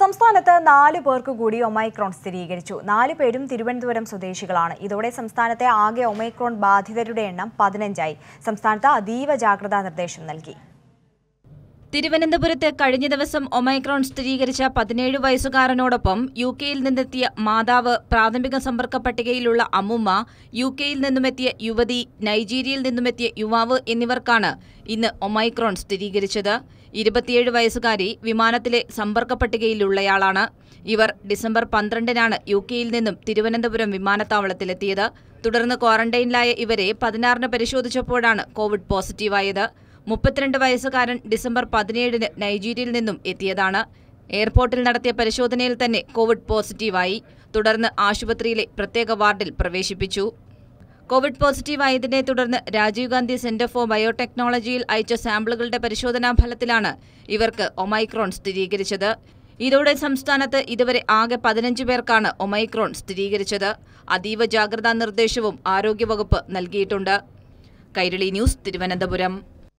സംസ്ഥാനത്ത് നാല് പേർക്ക് കൂടി ഒമൈക്രോൺ സ്ഥിരീകരിച്ചു നാല് പേരും തിരുവനന്തപുരം സ്വദേശികളാണ് ഇതോടെ സംസ്ഥാനത്തെ ആകെ ഒമൈക്രോൺ ബാധിതരുടെ എണ്ണം പതിനഞ്ചായി സംസ്ഥാനത്ത് അതീവ ജാഗ്രതാ നിർദ്ദേശം നൽകി തിരുവനന്തപുരത്ത് കഴിഞ്ഞ ദിവസം ഒമൈക്രോൺ സ്ഥിരീകരിച്ച പതിനേഴ് വയസ്സുകാരനോടൊപ്പം യു കെയിൽ നിന്നെത്തിയ മാതാവ് പ്രാഥമിക സമ്പർക്ക പട്ടികയിലുള്ള അമ്മുമ്മ യു കെയിൽ നിന്നുമെത്തിയ യുവതി നൈജീരിയയിൽ നിന്നുമെത്തിയ യുവാവ് എന്നിവർക്കാണ് ഇന്ന് ഒമൈക്രോൺ സ്ഥിരീകരിച്ചത് ഇരുപത്തിയേഴ് വയസ്സുകാരി വിമാനത്തിലെ സമ്പർക്ക പട്ടികയിലുള്ളയാളാണ് ഇവർ ഡിസംബർ പന്ത്രണ്ടിനാണ് യു കെയിൽ നിന്നും തിരുവനന്തപുരം വിമാനത്താവളത്തിലെത്തിയത് തുടർന്ന് ക്വാറന്റൈനിലായ ഇവരെ പതിനാറിന് പരിശോധിച്ചപ്പോഴാണ് കോവിഡ് പോസിറ്റീവായത് മുപ്പത്തിരണ്ട് വയസ്സുകാരൻ ഡിസംബർ പതിനേഴിന് നൈജീരിയയിൽ നിന്നും എത്തിയതാണ് എയർപോർട്ടിൽ നടത്തിയ പരിശോധനയിൽ തന്നെ കോവിഡ് പോസിറ്റീവായി തുടർന്ന് ആശുപത്രിയിലെ പ്രത്യേക വാർഡിൽ പ്രവേശിപ്പിച്ചു കോവിഡ് പോസിറ്റീവായതിനെ തുടർന്ന് രാജീവ് ഗാന്ധി സെന്റർ ഫോർ ബയോടെക്നോളജിയിൽ അയച്ച സാമ്പിളുകളുടെ പരിശോധനാ ഫലത്തിലാണ് ഇവർക്ക് ഒമൈക്രോൺ സ്ഥിരീകരിച്ചത് ഇതോടെ സംസ്ഥാനത്ത് ഇതുവരെ ആകെ പതിനഞ്ച് പേർക്കാണ് ഒമൈക്രോൺ സ്ഥിരീകരിച്ചത് അതീവ ജാഗ്രതാ നിർദ്ദേശവും ആരോഗ്യവകുപ്പ് നൽകിയിട്ടുണ്ട് കൈരളി ന്യൂസ് തിരുവനന്തപുരം